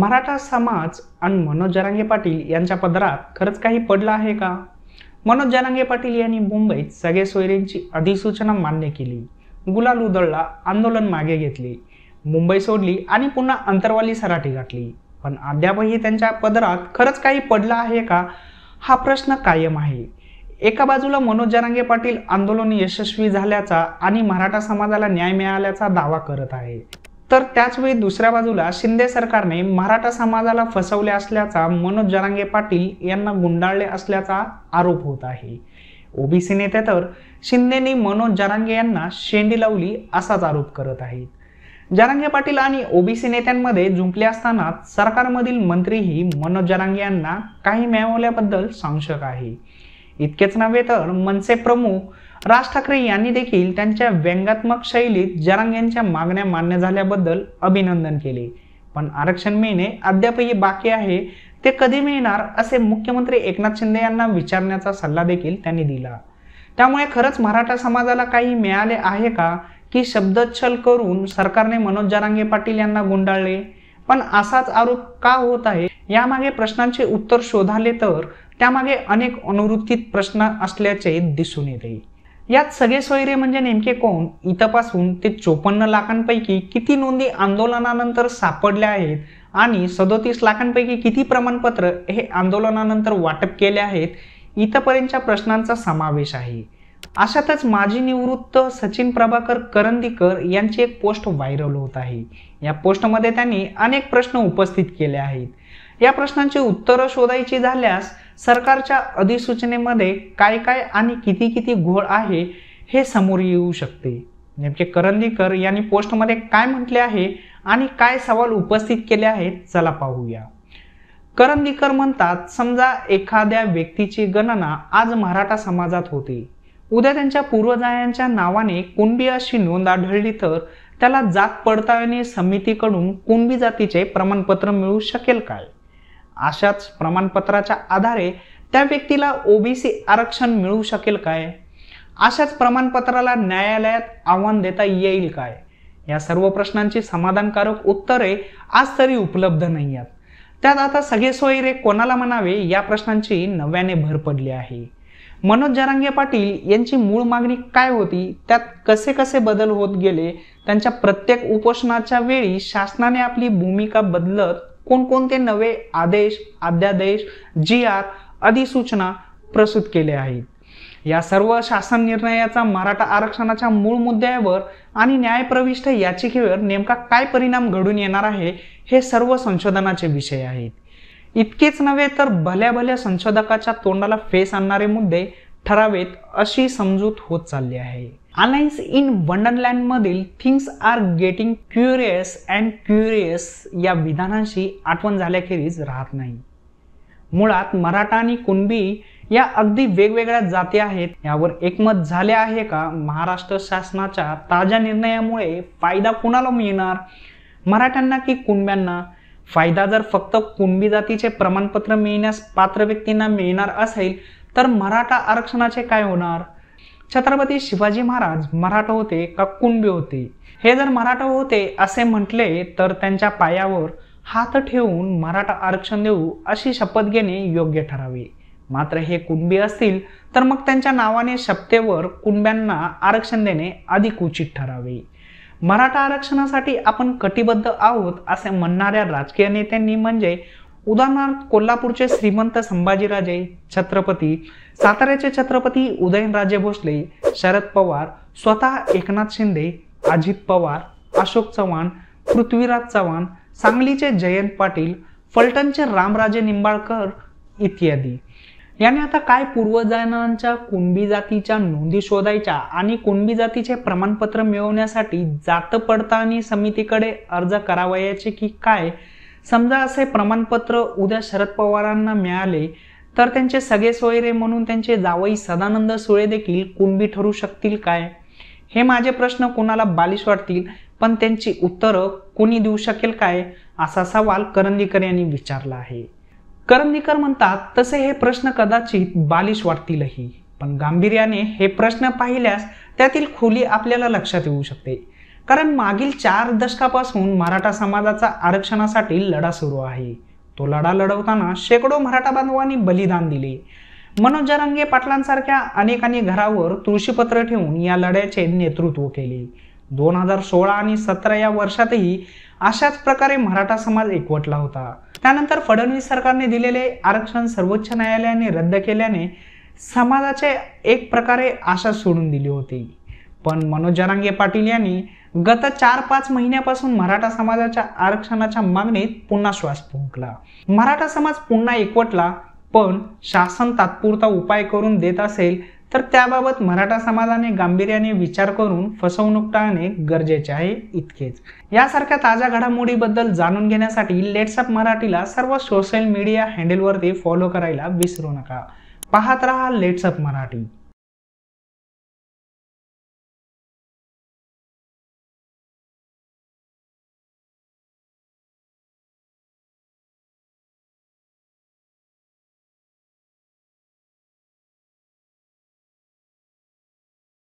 मराठा समाज आणि मनोज जरांगे पाटील यांच्या पदरात खरंच काही पडलं आहे का मनोज जरांगे पाटील यांनी मुंबईत सगळे सोयरींची अधिसूचना मान्य केली गुलाल उधळला आंदोलन मागे घेतले मुंबई सोडली आणि पुन्हा अंतरवाली सराठी गाठली पण अद्यापही त्यांच्या पदरात खरंच काही पडलं आहे का हा प्रश्न कायम आहे एका बाजूला मनोज जरांगे पाटील आंदोलन यशस्वी झाल्याचा आणि मराठा समाजाला न्याय मिळाल्याचा दावा करत आहे तर त्याचवेळी दुसऱ्या बाजूला शिंदे सरकारने मराठा समाजाला फसवले असल्याचा मनोज जरांगे पाटील यांना गुंडाळले असल्याचा आरोप होत आहे ओबीसी नेते तर शिंदेनी मनोज जरांगे यांना शेंडी लावली असाच आरोप करत आहेत जरांगे पाटील आणि ओबीसी नेत्यांमध्ये जुंपले असताना सरकारमधील मंत्रीही मनोज जरांगे यांना काही मिळवल्याबद्दल संशय आहे इतकेच नव्हे तर मनसे प्रमुख राज ठाकरे यांनी देखील त्यांच्या व्यंगात्मक शैलीत जरांग यांच्या मागण्या मान्य झाल्याबद्दल अभिनंदन केले पण आरक्षण मिळणे अद्यापही बाकी आहे ते कधी मिळणार असे मुख्यमंत्री एकनाथ शिंदे यांना विचारण्याचा सल्ला देखील त्यांनी दिला त्यामुळे खरंच मराठा समाजाला काही मिळाले आहे का की शब्दच्छल करून सरकारने मनोज जरांगे पाटील यांना गुंडाळले पण असाच आरोप का होत आहे यामागे प्रश्नांचे उत्तर शोधाले तर त्यामागे अनेक अनुवृत्तीत प्रश्न असल्याचे दिसून येते यात सगळे सोयरे म्हणजे नेमके कोण इथपासून ते चोपन्न लाखांपैकी किती नोंदी आंदोलनानंतर सापडल्या आहेत आणि सदोतीस लाखांपैकी किती प्रमाणपत्र हे आंदोलनानंतर वाटप केले आहेत इथंपर्यंतच्या प्रश्नांचा समावेश आहे अशातच माजी निवृत्त सचिन प्रभाकर करंदीकर यांची एक पोस्ट व्हायरल होत आहे या पोस्टमध्ये त्यांनी अनेक प्रश्न उपस्थित केले आहेत या प्रश्नांची उत्तरं शोधायची झाल्यास सरकारच्या अधिसूचनेमध्ये काय काय आणि किती किती घोळ आहे हे समोर येऊ शकते नेमके करंदीकर यांनी पोस्टमध्ये काय म्हटले आहे आणि काय सवाल उपस्थित केले आहेत चला पाहूया करंदीकर म्हणतात समजा एखाद्या व्यक्तीची गणना आज मराठा समाजात होते उद्या त्यांच्या पूर्वजांच्या नावाने कुणबी अशी नोंद आढळली तर त्याला जात पडताळणी समितीकडून कुणबी जातीचे प्रमाणपत्र मिळू शकेल काय अशाच प्रमाणपत्राच्या आधारे त्या व्यक्तीला ओबीसी आरक्षण मिळू शकेल काय अशाच प्रमाणपत्राला न्यायालयात आव्हान देता येईल काय या सर्व प्रश्नांची समाधानकारक उत्तरे आज तरी उपलब्ध नाही आहेत त्यात आता सगळे सोयरे कोणाला म्हणावे या प्रश्नांची नव्याने भर पडली आहे मनोज जरांगे पाटील यांची मूळ मागणी काय होती त्यात कसे कसे बदल होत गेले त्यांच्या प्रत्येक उपोषणाच्या वेळी शासनाने आपली भूमिका बदलत कोणकोणते नवे आदेश अध्यादेश जी आर अधिसूचना प्रस्तुत केल्या आहेत या सर्व शासन निर्णयाचा मराठा आरक्षणाच्या मूळ मुद्द्यावर आणि न्यायप्रविष्ट याचिकेवर नेमका काय परिणाम घडून येणार आहे हे सर्व संशोधनाचे विषय आहेत इतकेच नव्हे तर भल्या भल्या संशोधकाच्या तोंडाला फेस आणणारे मुद्दे ठरावेत अशी समजूत होत चालली आहे अलायन्स इन मधील things are getting curious and curious या विधानांशी आठवण झाल्याखेरीज राहत नाही मुळात मराठा आणि कुणबी या अगदी वेगवेगळ्या जाती आहेत यावर एकमत झाले आहे का महाराष्ट्र शासनाच्या ताज्या निर्णयामुळे फायदा कुणाला मिळणार मराठ्यांना की कुणब्यांना फायदा जर फक्त कुणबी जातीचे प्रमाणपत्र मिळण्यास पात्र व्यक्तींना मिळणार असेल तर मराठा आरक्षणाचे काय होणार छत्रपती शिवाजी महाराज मराठा होते का कुणबी होते हे जर मराठा होते असे म्हटले तर त्यांच्या पायावर हात ठेवून मराठा आरक्षण देऊ अशी शपथ घेणे योग्य ठरावे मात्र हे कुणबी असतील तर मग त्यांच्या नावाने शपथेवर कुणब्यांना आरक्षण देणे अधिक उचित ठरावे मराठा आरक्षणासाठी आपण कटिबद्ध आहोत असे म्हणणाऱ्या राजकीय नेत्यांनी म्हणजे उदाहरणार्थ कोल्हापूरचे श्रीमंत संभाजीराजे छत्रपती साताऱ्याचे छत्रपती उदयनराजे भोसले शरद पवार स्वतः एकनाथ शिंदे अजित पवार अशोक चव्हाण पृथ्वीराज चव्हाण सांगलीचे जयंत पाटील फलटणचे रामराजे निंबाळकर इत्यादी याने आता काय पूर्वजांच्या कुणबी जातीच्या नोंदी शोधायच्या आणि कुणबी जातीचे प्रमाणपत्र मिळवण्यासाठी जात पडताळणी समितीकडे अर्ज करावयाचे की काय समजा असे प्रमाणपत्र उद्या शरद पवारांना मिळाले तर त्यांचे सगळे सोयरे म्हणून त्यांचे जावई सदानंद सुळे देखील कुणबी ठरू शकतील काय हे माझे प्रश्न कोणाला बालिश वाटतील पण त्यांची उत्तरं कोणी देऊ शकेल काय असा सवाल करंदीकर यांनी विचारला आहे करंदीकर म्हणतात तसे हे प्रश्न कदाचित बालिश वाटतीलही पण गांभीर्याने हे प्रश्न पाहिल्यास त्यातील खोली आपल्याला लक्षात येऊ शकते कारण मागील चार दशकापासून मराठा समाजाचा आरक्षणासाठी लढा सुरू आहे तो लढा लढवताना शेकडो मराठा बांधवांनी बलिदान दिले मनोज जरांगे पाटलांसारख्या अनेकांनी घरावर तुळशीपत्र ठेवून या लढ्याचे नेतृत्व केले दोन हजार सोळा आणि सतरा या वर्षातही अशाच प्रकारे मराठा समाज एकवटला होता त्यानंतर फडणवीस सरकारने दिलेले आरक्षण सर्वोच्च न्यायालयाने रद्द केल्याने समाजाचे एक प्रकारे आशा सोडून दिली होती पण मनोज जरांगे पाटील यांनी गत चार पाच महिन्यापासून मराठा समाजाच्या आरक्षणाच्या मागणीत पुन्हा श्वास फुंकला मराठा समाज पुन्हा एकवटला पण शासन तात्पुरता उपाय करून देत असेल तर त्याबाबत मराठा समाजाने गांभीर्याने विचार करून फसवणूक टाळणे गरजेचे आहे इतकेच यासारख्या ताज्या घडामोडीबद्दल जाणून घेण्यासाठी लेट्सअप मराठीला सर्व सोशल मीडिया हँडलवरती फॉलो करायला विसरू नका पाहत रहा लेट्सअप मराठी